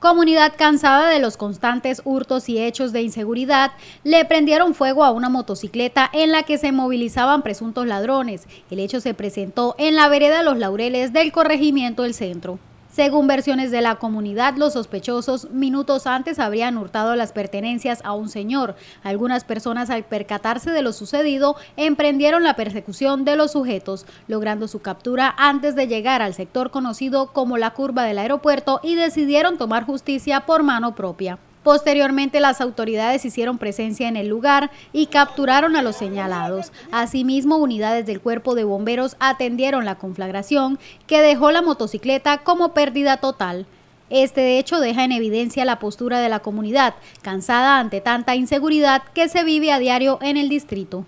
Comunidad cansada de los constantes hurtos y hechos de inseguridad, le prendieron fuego a una motocicleta en la que se movilizaban presuntos ladrones. El hecho se presentó en la vereda Los Laureles del corregimiento del centro. Según versiones de la comunidad, los sospechosos minutos antes habrían hurtado las pertenencias a un señor. Algunas personas al percatarse de lo sucedido emprendieron la persecución de los sujetos, logrando su captura antes de llegar al sector conocido como la curva del aeropuerto y decidieron tomar justicia por mano propia. Posteriormente, las autoridades hicieron presencia en el lugar y capturaron a los señalados. Asimismo, unidades del cuerpo de bomberos atendieron la conflagración que dejó la motocicleta como pérdida total. Este hecho deja en evidencia la postura de la comunidad, cansada ante tanta inseguridad que se vive a diario en el distrito.